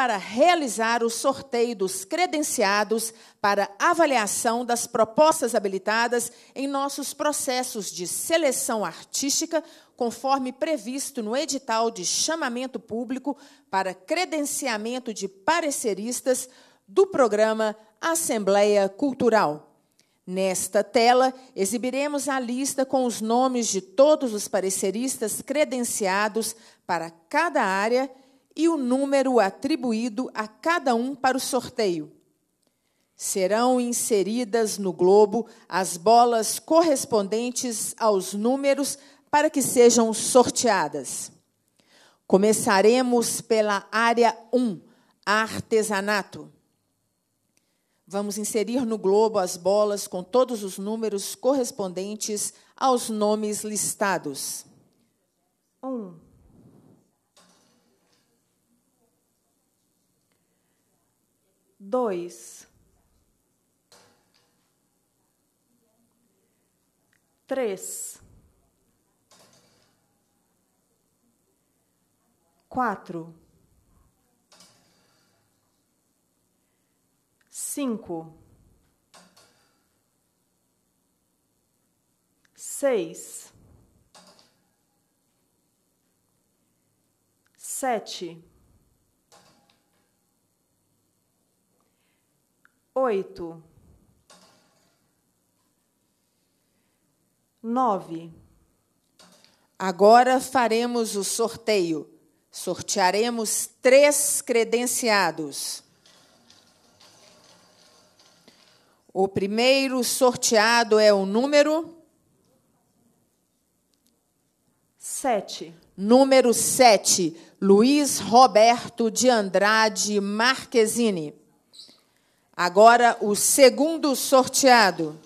para realizar o sorteio dos credenciados para avaliação das propostas habilitadas em nossos processos de seleção artística, conforme previsto no edital de chamamento público para credenciamento de pareceristas do programa Assembleia Cultural. Nesta tela, exibiremos a lista com os nomes de todos os pareceristas credenciados para cada área e o número atribuído a cada um para o sorteio. Serão inseridas no globo as bolas correspondentes aos números para que sejam sorteadas. Começaremos pela área 1, artesanato. Vamos inserir no globo as bolas com todos os números correspondentes aos nomes listados. 1. Um dois, três, quatro, cinco, seis, sete. oito, nove. Agora faremos o sorteio. Sortearemos três credenciados. O primeiro sorteado é o número sete. Número sete, Luiz Roberto de Andrade Marquezine. Agora, o segundo sorteado.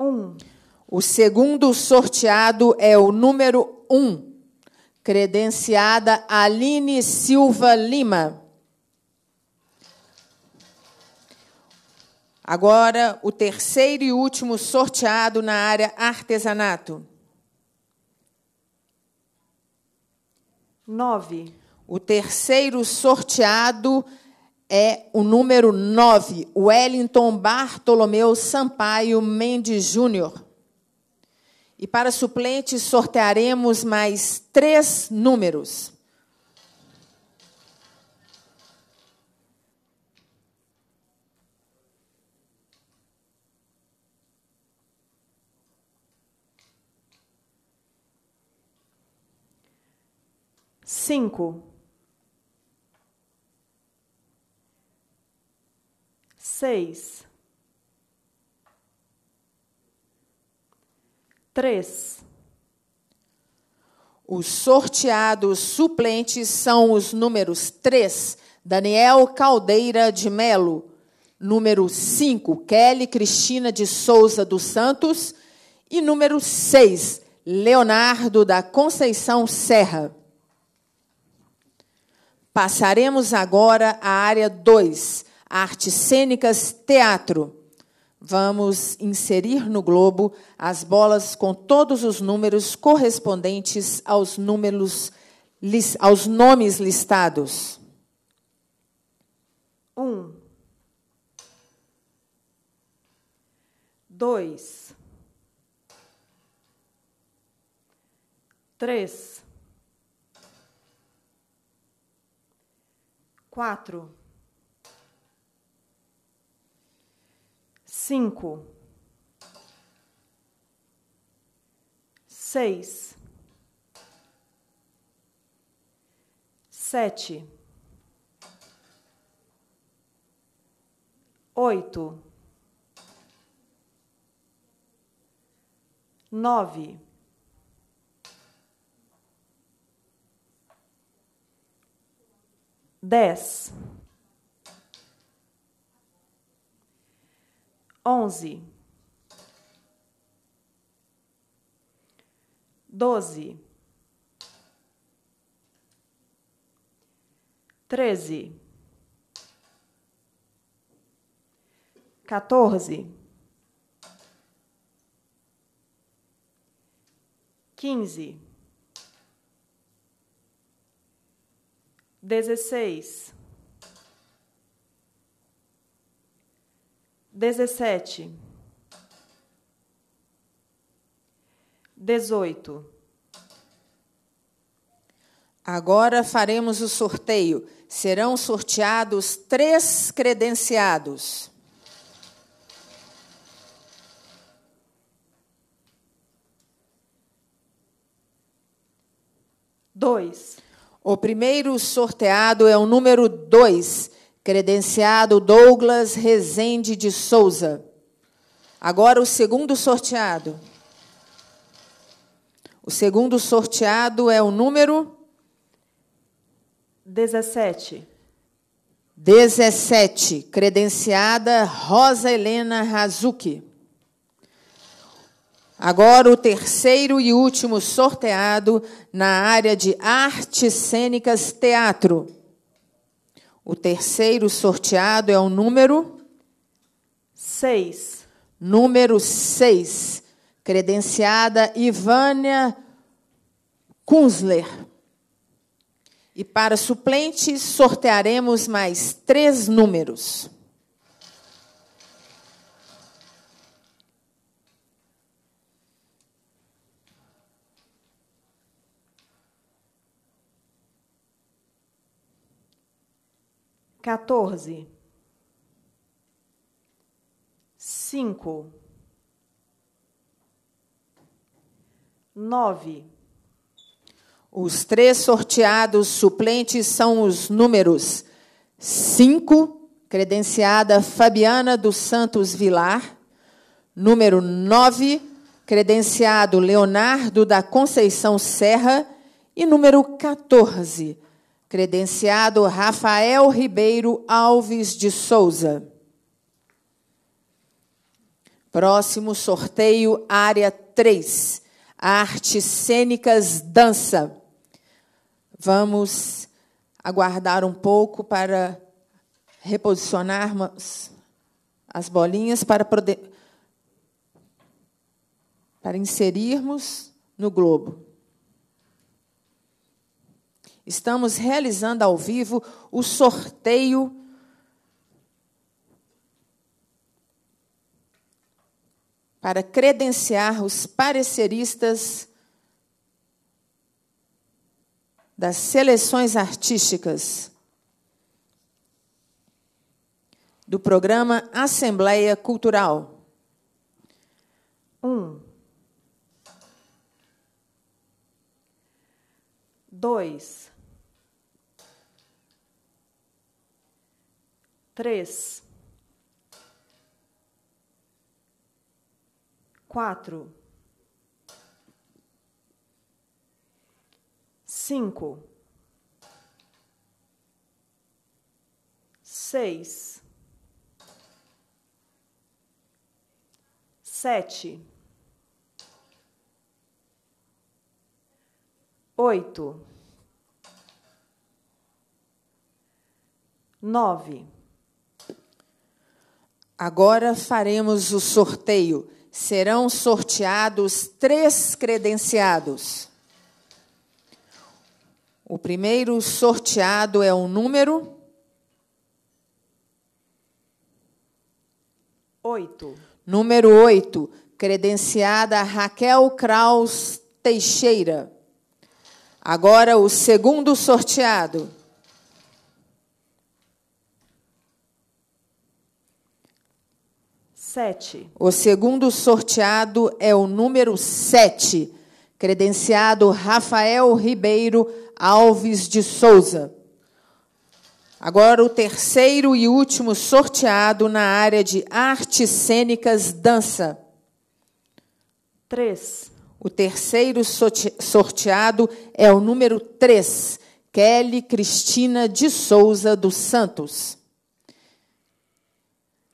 Um. O segundo sorteado é o número 1, um, credenciada Aline Silva Lima. Agora, o terceiro e último sorteado na área artesanato. 9. O terceiro sorteado é o número 9, Wellington Bartolomeu Sampaio Mendes Júnior. E para suplentes sortearemos mais três números. Cinco. seis, três. Os sorteados suplentes são os números 3, Daniel Caldeira de Melo, número 5, Kelly Cristina de Souza dos Santos e número 6, Leonardo da Conceição Serra. Passaremos agora à área 2, artes cênicas, teatro. Vamos inserir no globo as bolas com todos os números correspondentes aos números aos nomes listados. 1 2 3 4 cinco, seis, sete, oito, nove. Dez. onze, doze, treze, quatorze, quinze, dezesseis. dezessete, dezoito. Agora faremos o sorteio. Serão sorteados três credenciados. Dois. O primeiro sorteado é o número dois Credenciado Douglas Rezende de Souza. Agora o segundo sorteado. O segundo sorteado é o número 17. 17, credenciada Rosa Helena Razuki. Agora o terceiro e último sorteado na área de artes cênicas teatro. O terceiro sorteado é o número 6. Número 6. Credenciada Ivânia Kunzler. E para suplente, sortearemos mais três números. 14. 5. 9. Os três sorteados suplentes são os números 5, credenciada Fabiana dos Santos Vilar, número 9, credenciado Leonardo da Conceição Serra, e número 14, Credenciado Rafael Ribeiro Alves de Souza. Próximo sorteio, área 3, artes cênicas, dança. Vamos aguardar um pouco para reposicionarmos as bolinhas para, poder, para inserirmos no globo. Estamos realizando ao vivo o sorteio para credenciar os pareceristas das seleções artísticas do programa Assembleia Cultural. Um. Dois. três, quatro, cinco, seis, sete, oito. nove Agora faremos o sorteio. Serão sorteados três credenciados. O primeiro sorteado é o número oito. Número oito, credenciada Raquel Kraus Teixeira. Agora o segundo sorteado. 7. O segundo sorteado é o número 7, credenciado Rafael Ribeiro Alves de Souza. Agora o terceiro e último sorteado na área de artes cênicas dança. 3. O terceiro sorteado é o número 3, Kelly Cristina de Souza dos Santos.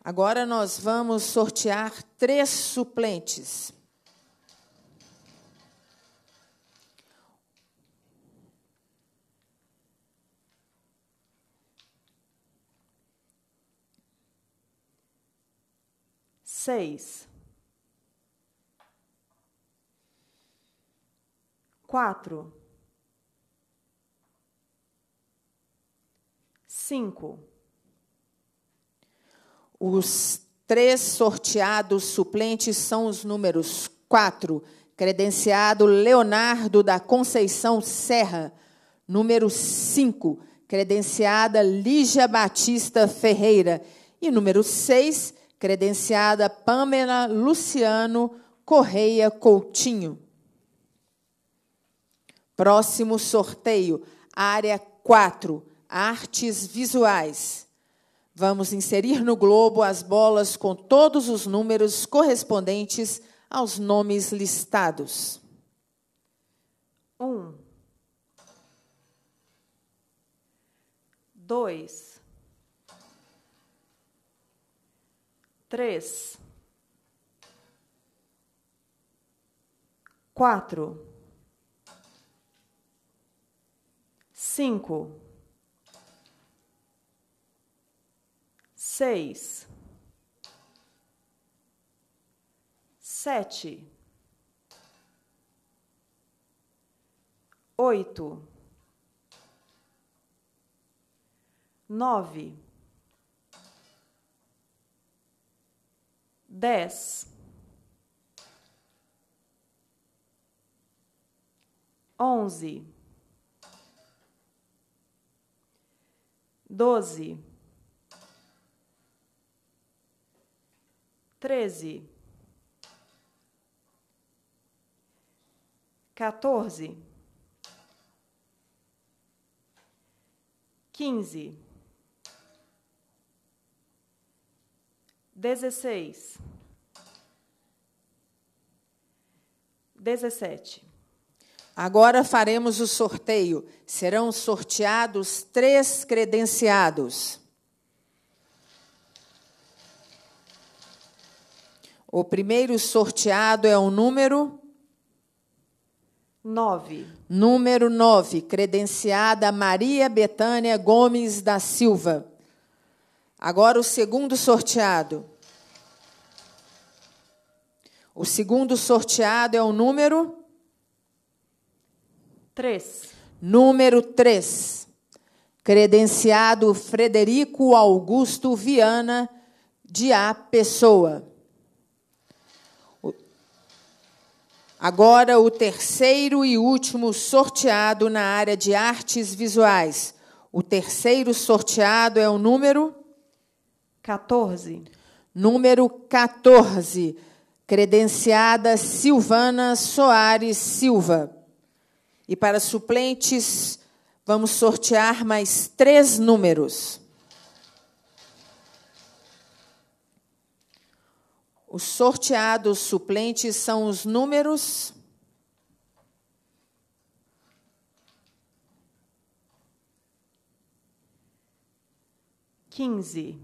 Agora nós vamos sortear três suplentes. Seis. Quatro. Cinco. Os três sorteados suplentes são os números 4, credenciado Leonardo da Conceição Serra. Número 5, credenciada Lígia Batista Ferreira. E número 6, credenciada Pamela Luciano Correia Coutinho. Próximo sorteio, área 4, artes visuais. Vamos inserir no globo as bolas com todos os números correspondentes aos nomes listados. 1 2 3 4 5 seis, sete, oito, nove, dez, onze, doze. treze, 14, 15, 16, 17. Agora faremos o sorteio. Serão sorteados três credenciados. O primeiro sorteado é o número 9. Número 9, credenciada Maria Betânia Gomes da Silva. Agora o segundo sorteado. O segundo sorteado é o número 3. Número 3. Credenciado Frederico Augusto Viana de A Pessoa. Agora, o terceiro e último sorteado na área de artes visuais. O terceiro sorteado é o número 14. Número 14. Credenciada Silvana Soares Silva. E para suplentes, vamos sortear mais três números. Os sorteados suplentes são os números. Quinze.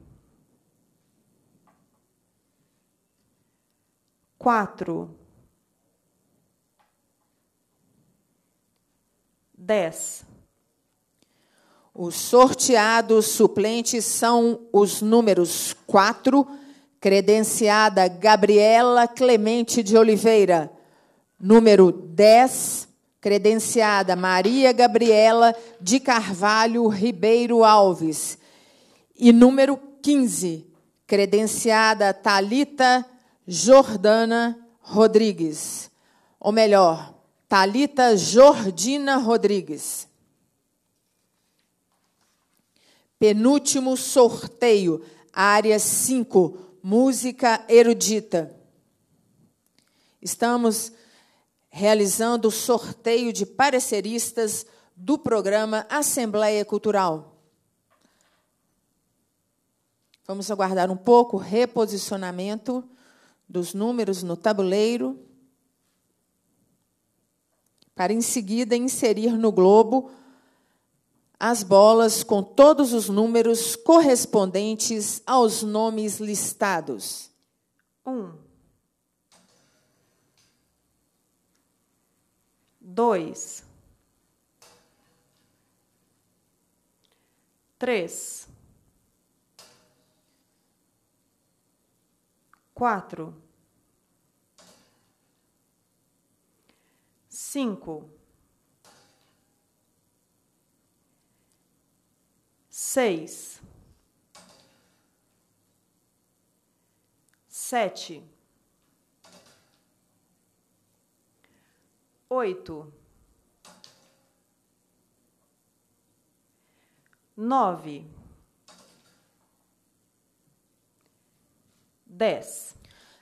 Quatro. Dez. Os sorteados suplentes são os números quatro credenciada Gabriela Clemente de Oliveira, número 10, credenciada Maria Gabriela de Carvalho Ribeiro Alves, e número 15, credenciada Talita Jordana Rodrigues, ou melhor, Talita Jordina Rodrigues. Penúltimo sorteio, área 5, música erudita. Estamos realizando o sorteio de pareceristas do programa Assembleia Cultural. Vamos aguardar um pouco o reposicionamento dos números no tabuleiro, para em seguida inserir no globo as bolas com todos os números correspondentes aos nomes listados. 1 2 3 4 cinco seis, sete, oito, nove, dez.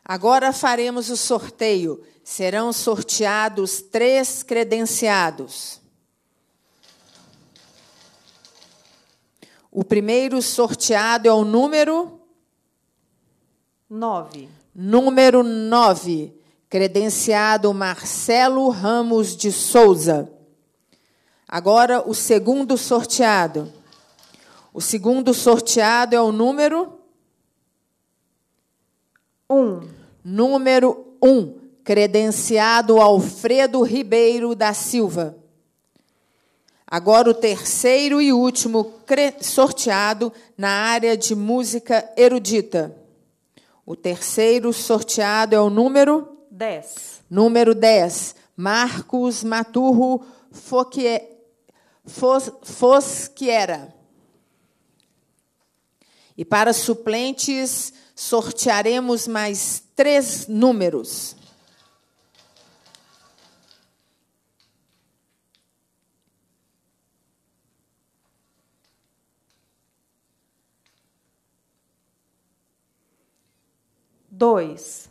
Agora faremos o sorteio. Serão sorteados três credenciados. O primeiro sorteado é o número 9. Número 9, credenciado Marcelo Ramos de Souza. Agora o segundo sorteado. O segundo sorteado é o número 1. Número 1, credenciado Alfredo Ribeiro da Silva. Agora o terceiro e último sorteado na área de música erudita. O terceiro sorteado é o número 10. Número 10, Marcos Maturro Foquier, Fos, Fosquiera. E para suplentes, sortearemos mais três números. dois,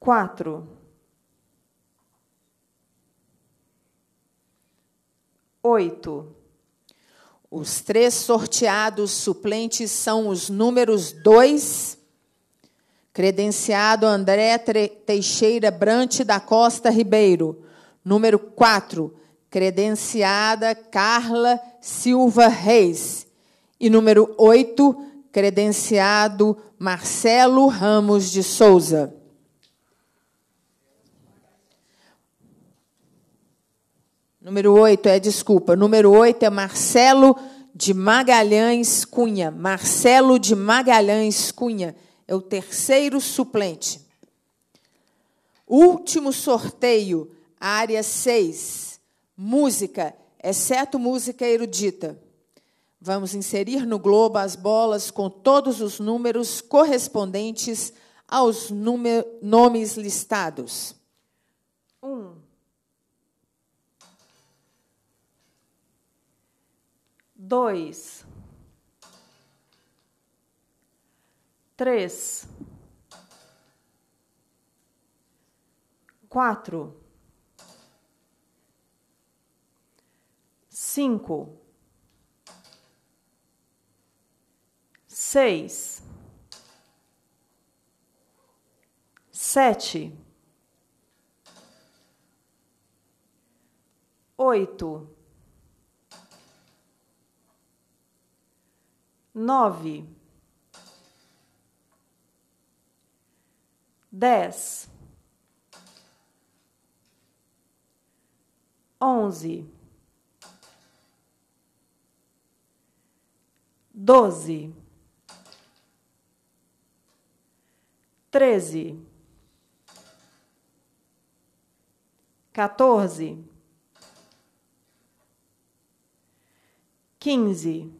quatro, oito. Os três sorteados suplentes são os números dois, credenciado André Teixeira Brante da Costa Ribeiro. Número quatro, credenciada Carla Silva Reis. E número 8, credenciado Marcelo Ramos de Souza. Número 8 é, desculpa, número 8 é Marcelo de Magalhães Cunha. Marcelo de Magalhães Cunha é o terceiro suplente. Último sorteio, área 6, música, exceto música erudita. Vamos inserir no globo as bolas com todos os números correspondentes aos nomes listados. Um. Dois. Três. Quatro. Cinco. seis, sete, oito, nove, dez, onze. doze treze, quatorze, quinze,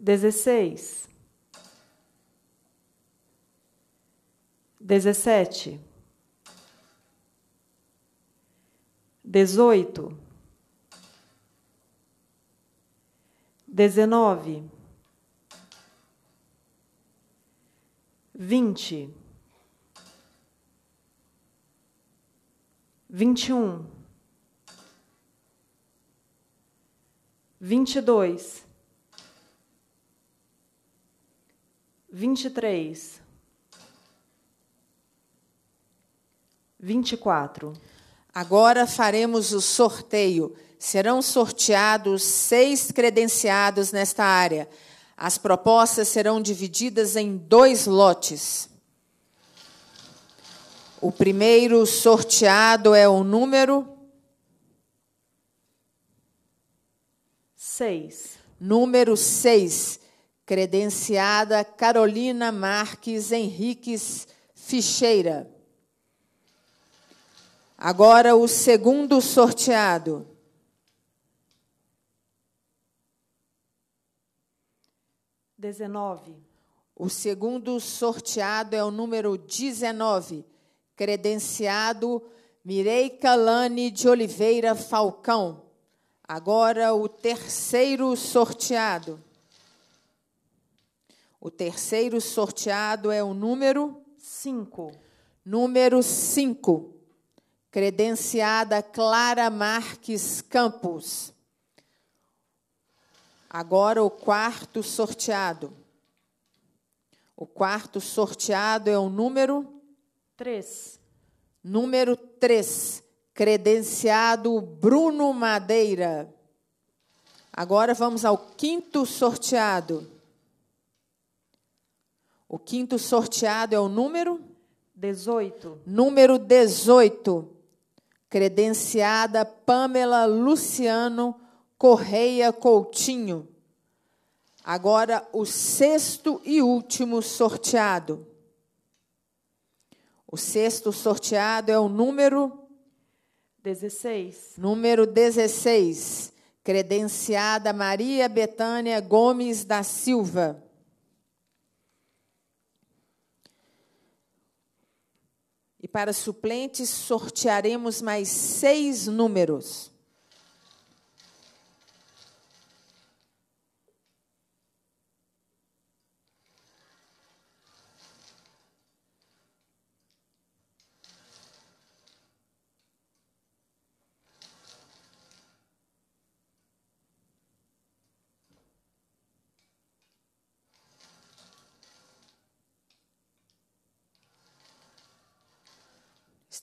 dezesseis, dezessete, dezoito, dezenove. vinte, vinte e um, vinte e dois, vinte e três, vinte e quatro. Agora faremos o sorteio. Serão sorteados seis credenciados nesta área. As propostas serão divididas em dois lotes. O primeiro sorteado é o número 6. Número 6, credenciada Carolina Marques Henriques Ficheira. Agora o segundo sorteado. 19. O segundo sorteado é o número 19, credenciado Mirei Calani de Oliveira Falcão. Agora o terceiro sorteado. O terceiro sorteado é o número 5. Número 5. Credenciada Clara Marques Campos. Agora o quarto sorteado. O quarto sorteado é o número 3. Número 3, credenciado Bruno Madeira. Agora vamos ao quinto sorteado. O quinto sorteado é o número 18. Número 18. Credenciada Pamela Luciano Madeira. Correia Coutinho. Agora o sexto e último sorteado. O sexto sorteado é o número 16. Número 16, credenciada Maria Betânia Gomes da Silva. E para suplentes, sortearemos mais seis números.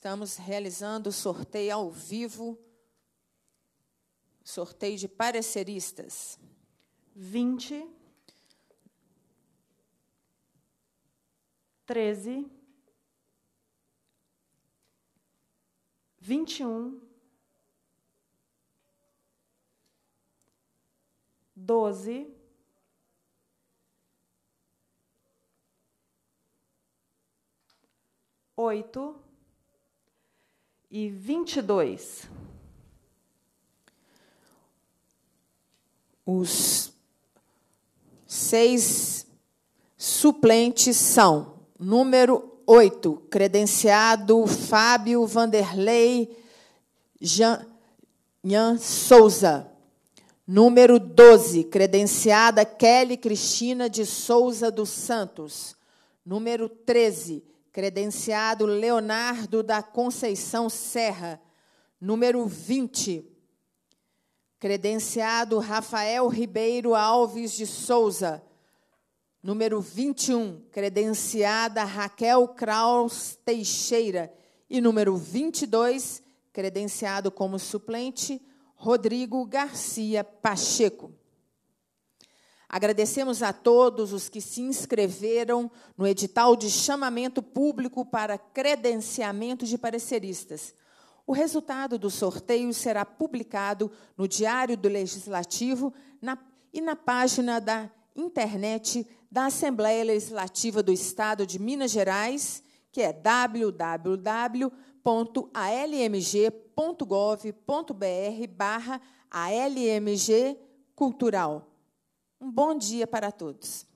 Estamos realizando sorteio ao vivo, sorteio de pareceristas. 20, 13, 21, 12, 8, e 22. Os seis suplentes são: número 8, credenciado Fábio Vanderlei Jean, Jean Souza. Número 12, credenciada Kelly Cristina de Souza dos Santos. Número 13, credenciada credenciado Leonardo da Conceição Serra, número 20. Credenciado Rafael Ribeiro Alves de Souza, número 21. Credenciada Raquel Kraus Teixeira. E número 22, credenciado como suplente, Rodrigo Garcia Pacheco. Agradecemos a todos os que se inscreveram no edital de chamamento público para credenciamento de pareceristas. O resultado do sorteio será publicado no Diário do Legislativo na, e na página da internet da Assembleia Legislativa do Estado de Minas Gerais, que é www.almg.gov.br/almg cultural. Um bom dia para todos.